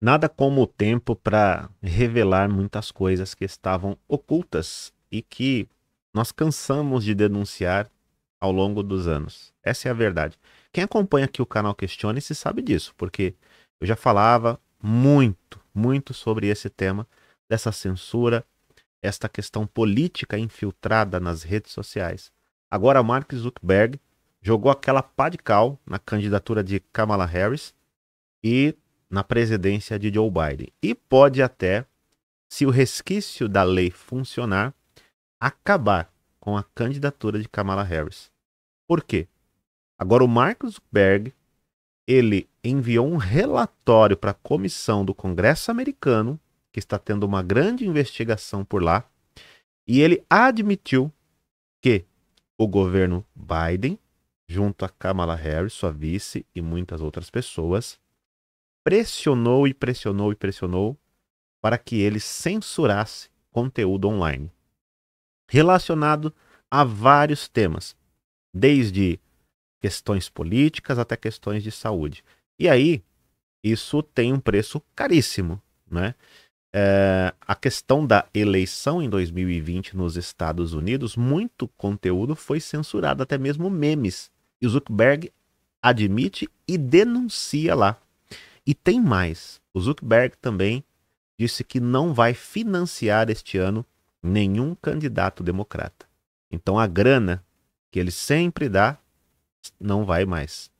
Nada como o tempo para revelar muitas coisas que estavam ocultas e que nós cansamos de denunciar ao longo dos anos. Essa é a verdade. Quem acompanha aqui o canal Questione se sabe disso, porque eu já falava muito, muito sobre esse tema dessa censura, esta questão política infiltrada nas redes sociais. Agora Mark Zuckerberg jogou aquela pá de cal na candidatura de Kamala Harris e na presidência de Joe Biden. E pode até, se o resquício da lei funcionar, acabar com a candidatura de Kamala Harris. Por quê? Agora o Mark Zuckerberg, ele enviou um relatório para a comissão do Congresso americano, que está tendo uma grande investigação por lá, e ele admitiu que o governo Biden, junto a Kamala Harris, sua vice e muitas outras pessoas, pressionou e pressionou e pressionou para que ele censurasse conteúdo online relacionado a vários temas, desde questões políticas até questões de saúde. E aí, isso tem um preço caríssimo, né? É, a questão da eleição em 2020 nos Estados Unidos, muito conteúdo foi censurado, até mesmo memes. E o Zuckerberg admite e denuncia lá. E tem mais. O Zuckerberg também disse que não vai financiar este ano nenhum candidato democrata. Então a grana que ele sempre dá não vai mais.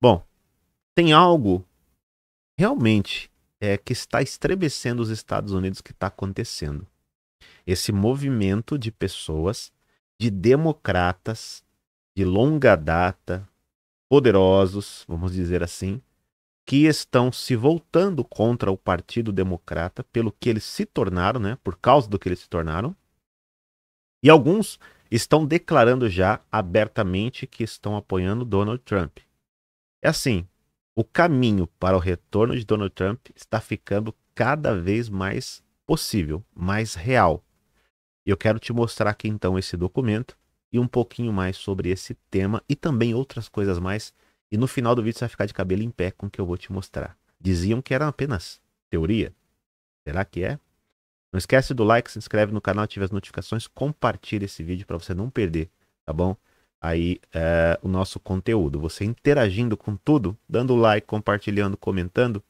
Bom, tem algo realmente é que está estremecendo os Estados Unidos que está acontecendo. Esse movimento de pessoas, de democratas de longa data, poderosos, vamos dizer assim, que estão se voltando contra o Partido Democrata pelo que eles se tornaram, né, por causa do que eles se tornaram. E alguns estão declarando já abertamente que estão apoiando Donald Trump. É assim, o caminho para o retorno de Donald Trump está ficando cada vez mais possível, mais real. Eu quero te mostrar aqui então esse documento e um pouquinho mais sobre esse tema e também outras coisas mais e no final do vídeo você vai ficar de cabelo em pé com o que eu vou te mostrar. Diziam que era apenas teoria. Será que é? Não esquece do like, se inscreve no canal, ative as notificações, compartilha esse vídeo para você não perder, tá bom? Aí é, o nosso conteúdo, você interagindo com tudo, dando like, compartilhando, comentando,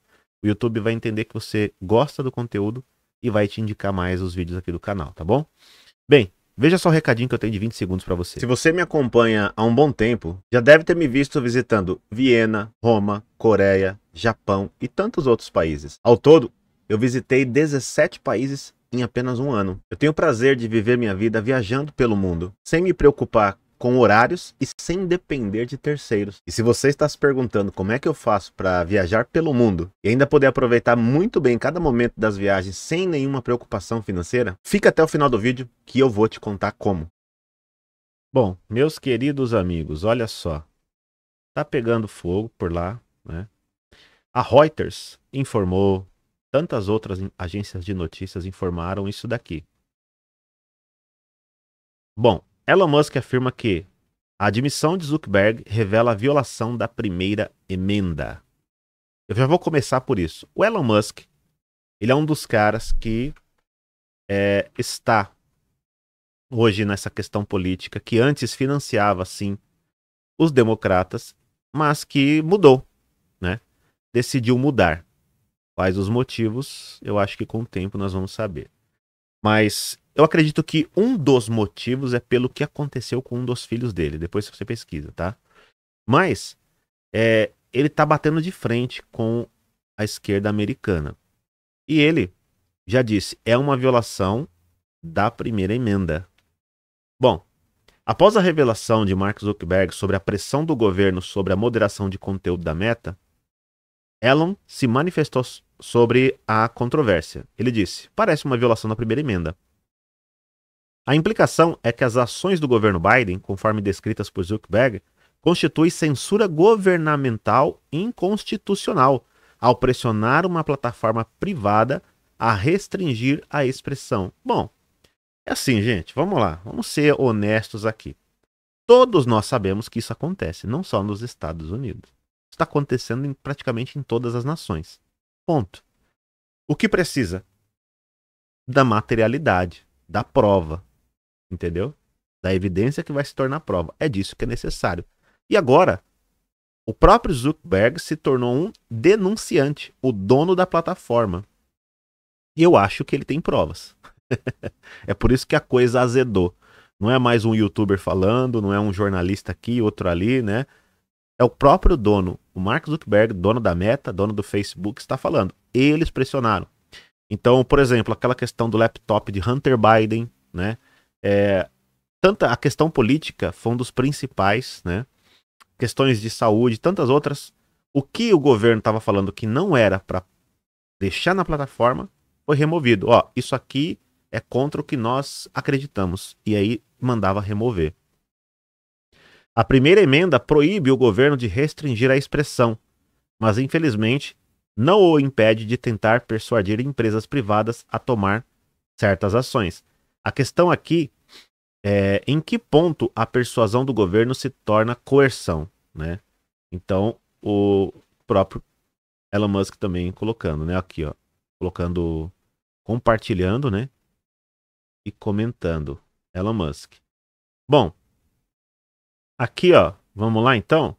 o YouTube vai entender que você gosta do conteúdo e vai te indicar mais os vídeos aqui do canal, tá bom? Bem, Veja só o recadinho que eu tenho de 20 segundos para você. Se você me acompanha há um bom tempo, já deve ter me visto visitando Viena, Roma, Coreia, Japão e tantos outros países. Ao todo, eu visitei 17 países em apenas um ano. Eu tenho o prazer de viver minha vida viajando pelo mundo, sem me preocupar com horários e sem depender de terceiros. E se você está se perguntando como é que eu faço para viajar pelo mundo e ainda poder aproveitar muito bem cada momento das viagens sem nenhuma preocupação financeira, fica até o final do vídeo que eu vou te contar como. Bom, meus queridos amigos, olha só. Tá pegando fogo por lá, né? A Reuters informou, tantas outras agências de notícias informaram isso daqui. Bom, Elon Musk afirma que a admissão de Zuckerberg revela a violação da primeira emenda. Eu já vou começar por isso. O Elon Musk, ele é um dos caras que é, está hoje nessa questão política que antes financiava, sim, os democratas, mas que mudou, né? Decidiu mudar. Quais os motivos, eu acho que com o tempo nós vamos saber. Mas eu acredito que um dos motivos é pelo que aconteceu com um dos filhos dele. Depois você pesquisa, tá? Mas é, ele tá batendo de frente com a esquerda americana. E ele já disse, é uma violação da primeira emenda. Bom, após a revelação de Mark Zuckerberg sobre a pressão do governo sobre a moderação de conteúdo da Meta, Elon se manifestou sobre a controvérsia. Ele disse: "Parece uma violação da primeira emenda. A implicação é que as ações do governo Biden, conforme descritas por Zuckerberg, constituem censura governamental inconstitucional ao pressionar uma plataforma privada a restringir a expressão. Bom, é assim, gente, vamos lá, vamos ser honestos aqui. Todos nós sabemos que isso acontece, não só nos Estados Unidos. Está acontecendo em, praticamente em todas as nações. Ponto. O que precisa? Da materialidade, da prova, Entendeu? Da evidência que vai se tornar prova. É disso que é necessário. E agora, o próprio Zuckerberg se tornou um denunciante, o dono da plataforma. E eu acho que ele tem provas. é por isso que a coisa azedou. Não é mais um youtuber falando, não é um jornalista aqui, outro ali, né? É o próprio dono, o Mark Zuckerberg, dono da Meta, dono do Facebook, está falando. Eles pressionaram. Então, por exemplo, aquela questão do laptop de Hunter Biden, né? É, tanta a questão política foi um dos principais, né? Questões de saúde, tantas outras. O que o governo estava falando que não era para deixar na plataforma foi removido. Ó, isso aqui é contra o que nós acreditamos. E aí mandava remover. A primeira emenda proíbe o governo de restringir a expressão, mas infelizmente não o impede de tentar persuadir empresas privadas a tomar certas ações. A questão aqui é em que ponto a persuasão do governo se torna coerção, né? Então, o próprio Elon Musk também colocando, né? Aqui, ó. Colocando, compartilhando, né? E comentando. Elon Musk. Bom, aqui, ó. Vamos lá, então?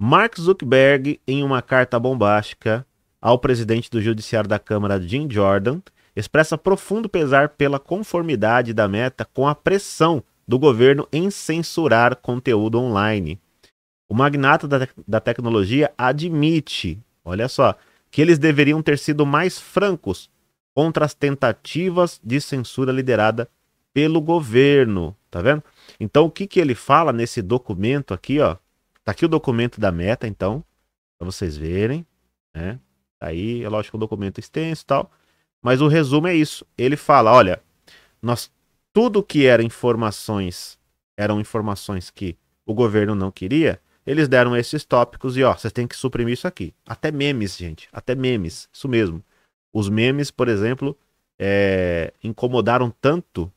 Mark Zuckerberg, em uma carta bombástica ao presidente do Judiciário da Câmara, Jim Jordan, expressa profundo pesar pela conformidade da meta com a pressão do governo em censurar conteúdo online. O magnata da, te da tecnologia admite, olha só, que eles deveriam ter sido mais francos contra as tentativas de censura liderada pelo governo, tá vendo? Então o que que ele fala nesse documento aqui, ó? Tá aqui o documento da meta, então, para vocês verem, né? Tá aí, é lógico, um documento extenso e tal. Mas o resumo é isso. Ele fala, olha, nós tudo que era informações eram informações que o governo não queria, eles deram esses tópicos e ó, vocês têm que suprimir isso aqui. Até memes, gente, até memes, isso mesmo. Os memes, por exemplo, é, incomodaram tanto,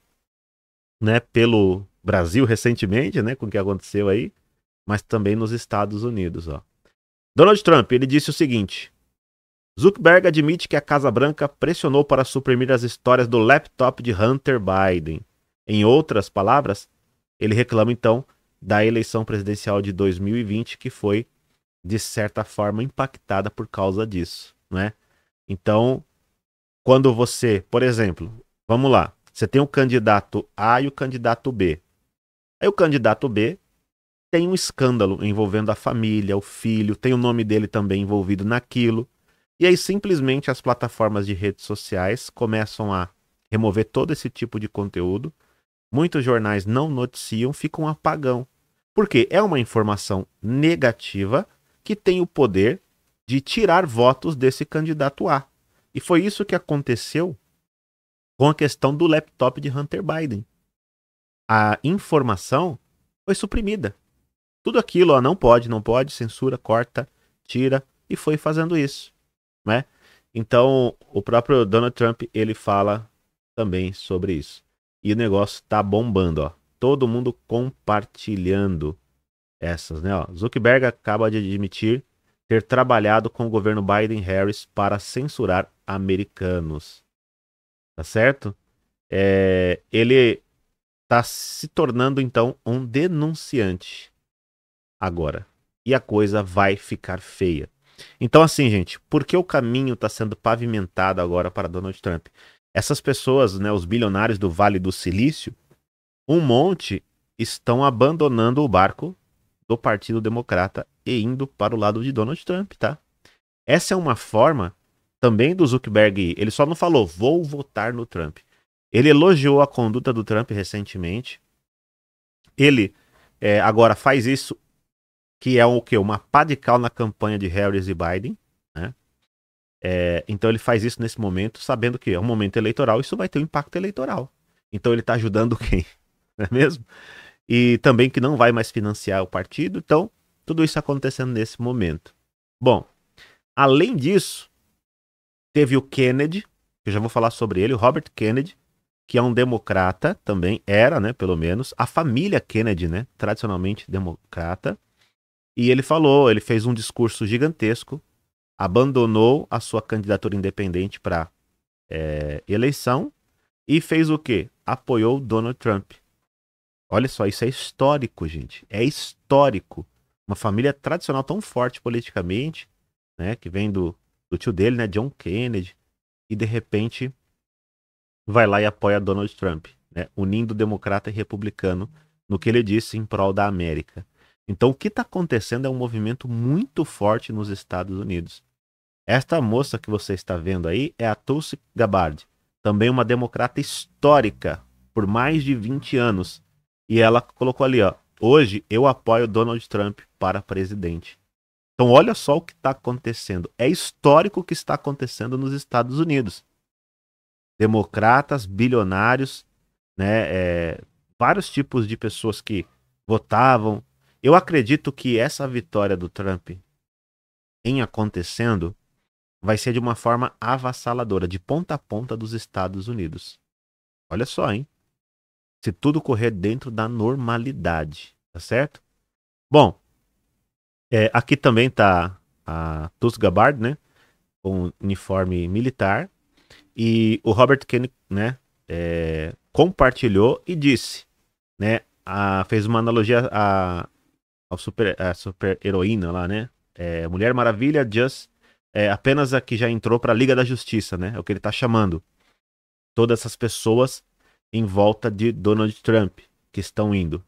né, pelo Brasil recentemente, né, com o que aconteceu aí, mas também nos Estados Unidos, ó. Donald Trump, ele disse o seguinte: Zuckerberg admite que a Casa Branca pressionou para suprimir as histórias do laptop de Hunter Biden. Em outras palavras, ele reclama então da eleição presidencial de 2020 que foi de certa forma impactada por causa disso, né? Então, quando você, por exemplo, vamos lá, você tem o um candidato A e o candidato B. Aí o candidato B tem um escândalo envolvendo a família, o filho, tem o nome dele também envolvido naquilo. E aí simplesmente as plataformas de redes sociais começam a remover todo esse tipo de conteúdo. Muitos jornais não noticiam, ficam apagão. Porque é uma informação negativa que tem o poder de tirar votos desse candidato A. E foi isso que aconteceu com a questão do laptop de Hunter Biden. A informação foi suprimida. Tudo aquilo, ó, não pode, não pode, censura, corta, tira, e foi fazendo isso né? Então, o próprio Donald Trump, ele fala também sobre isso. E o negócio tá bombando, ó. Todo mundo compartilhando essas, né? Ó, Zuckerberg acaba de admitir ter trabalhado com o governo Biden-Harris para censurar americanos. Tá certo? É, ele tá se tornando, então, um denunciante agora. E a coisa vai ficar feia. Então, assim, gente, por que o caminho está sendo pavimentado agora para Donald Trump? Essas pessoas, né, os bilionários do Vale do Silício, um monte estão abandonando o barco do Partido Democrata e indo para o lado de Donald Trump, tá? Essa é uma forma também do Zuckerberg. Ele só não falou, vou votar no Trump. Ele elogiou a conduta do Trump recentemente. Ele é, agora faz isso que é o que uma pá de cal na campanha de Harris e Biden, né? É, então ele faz isso nesse momento, sabendo que é um momento eleitoral, isso vai ter um impacto eleitoral. Então ele está ajudando quem, não é mesmo? E também que não vai mais financiar o partido. Então tudo isso acontecendo nesse momento. Bom, além disso, teve o Kennedy, que eu já vou falar sobre ele, o Robert Kennedy, que é um democrata também, era, né, pelo menos, a família Kennedy, né, tradicionalmente democrata. E ele falou, ele fez um discurso gigantesco, abandonou a sua candidatura independente para é, eleição e fez o quê? Apoiou Donald Trump. Olha só, isso é histórico, gente. É histórico. Uma família tradicional tão forte politicamente, né, que vem do, do tio dele, né, John Kennedy, e de repente vai lá e apoia Donald Trump, né, unindo democrata e republicano no que ele disse em prol da América. Então, o que está acontecendo é um movimento muito forte nos Estados Unidos. Esta moça que você está vendo aí é a Tulsi Gabbard, também uma democrata histórica por mais de 20 anos. E ela colocou ali, ó, hoje eu apoio Donald Trump para presidente. Então, olha só o que está acontecendo. É histórico o que está acontecendo nos Estados Unidos. Democratas, bilionários, né, é, vários tipos de pessoas que votavam eu acredito que essa vitória do Trump em acontecendo vai ser de uma forma avassaladora, de ponta a ponta dos Estados Unidos. Olha só, hein? Se tudo correr dentro da normalidade, tá certo? Bom, é, aqui também tá a Tus Gabbard, né? Com uniforme militar. E o Robert Kennedy, né? É, compartilhou e disse, né? A, fez uma analogia a, super, a super heroína lá, né? É, Mulher Maravilha, Just. É, apenas a que já entrou pra Liga da Justiça, né? É o que ele tá chamando. Todas essas pessoas em volta de Donald Trump que estão indo.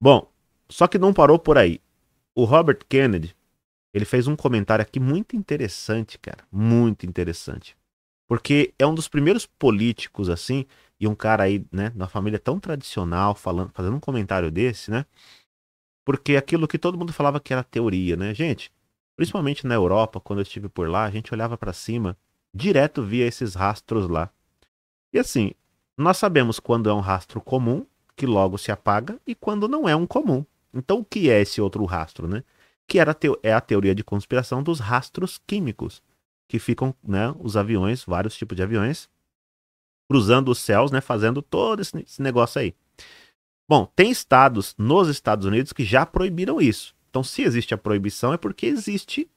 Bom, só que não parou por aí. O Robert Kennedy, ele fez um comentário aqui muito interessante, cara, muito interessante. Porque é um dos primeiros políticos assim, e um cara aí, né, na família tão tradicional, falando, fazendo um comentário desse, né? porque aquilo que todo mundo falava que era teoria, né? Gente, principalmente na Europa, quando eu estive por lá, a gente olhava para cima, direto via esses rastros lá. E assim, nós sabemos quando é um rastro comum, que logo se apaga, e quando não é um comum. Então, o que é esse outro rastro, né? Que era é a teoria de conspiração dos rastros químicos, que ficam, né, os aviões, vários tipos de aviões, cruzando os céus, né, fazendo todo esse negócio aí. Bom, tem estados nos Estados Unidos que já proibiram isso. Então, se existe a proibição, é porque existe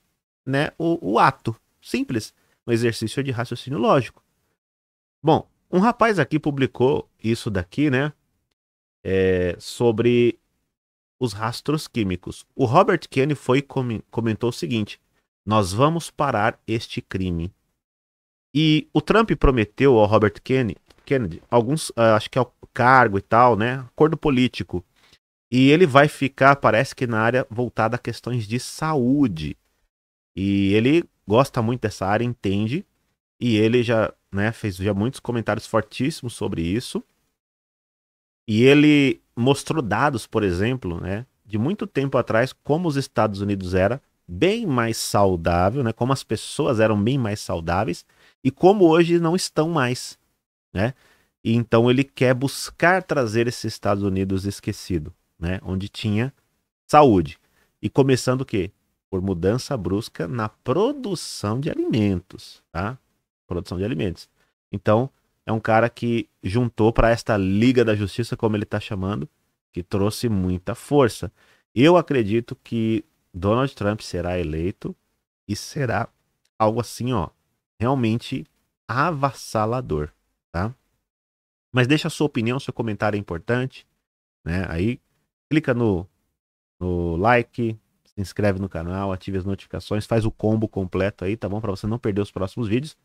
né, o, o ato. Simples. Um exercício de raciocínio lógico. Bom, um rapaz aqui publicou isso daqui, né? É, sobre os rastros químicos. O Robert Kennedy foi comentou o seguinte: nós vamos parar este crime. E o Trump prometeu ao Robert Kennedy Kennedy, alguns, uh, acho que é o cargo e tal, né? Acordo político. E ele vai ficar, parece que na área voltada a questões de saúde. E ele gosta muito dessa área, entende. E ele já, né, fez já muitos comentários fortíssimos sobre isso. E ele mostrou dados, por exemplo, né, de muito tempo atrás, como os Estados Unidos era bem mais saudável, né, como as pessoas eram bem mais saudáveis e como hoje não estão mais né? E então ele quer buscar trazer esse Estados Unidos esquecido, né? Onde tinha saúde. E começando o quê? Por mudança brusca na produção de alimentos, tá? Produção de alimentos. Então, é um cara que juntou para esta Liga da Justiça, como ele está chamando, que trouxe muita força. Eu acredito que Donald Trump será eleito e será algo assim, ó, realmente avassalador tá? Mas deixa a sua opinião, seu comentário é importante, né? Aí clica no, no like, se inscreve no canal, ative as notificações, faz o combo completo aí, tá bom? Para você não perder os próximos vídeos.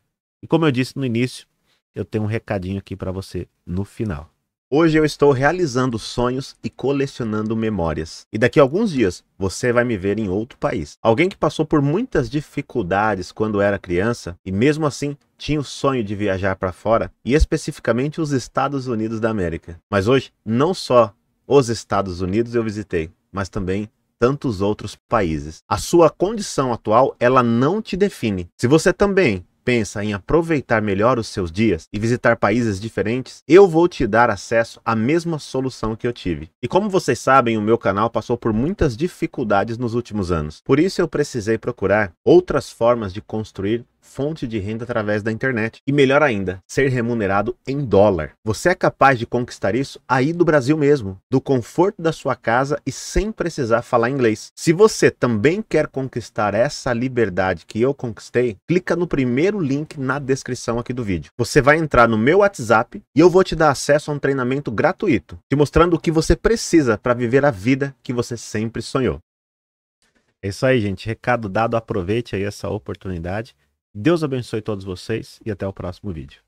E como eu disse no início, eu tenho um recadinho aqui para você no final. Hoje eu estou realizando sonhos e colecionando memórias. E daqui a alguns dias você vai me ver em outro país. Alguém que passou por muitas dificuldades quando era criança e mesmo assim tinha o sonho de viajar para fora, e especificamente os Estados Unidos da América. Mas hoje não só os Estados Unidos eu visitei, mas também tantos outros países. A sua condição atual, ela não te define. Se você também pensa em aproveitar melhor os seus dias e visitar países diferentes, eu vou te dar acesso à mesma solução que eu tive. E como vocês sabem, o meu canal passou por muitas dificuldades nos últimos anos. Por isso eu precisei procurar outras formas de construir fonte de renda através da internet. E melhor ainda, ser remunerado em dólar. Você é capaz de conquistar isso aí do Brasil mesmo, do conforto da sua casa e sem precisar falar inglês. Se você também quer conquistar essa liberdade que eu conquistei, clica no primeiro link na descrição aqui do vídeo. Você vai entrar no meu WhatsApp e eu vou te dar acesso a um treinamento gratuito, te mostrando o que você precisa para viver a vida que você sempre sonhou. É isso aí, gente. Recado dado, aproveite aí essa oportunidade. Deus abençoe todos vocês e até o próximo vídeo.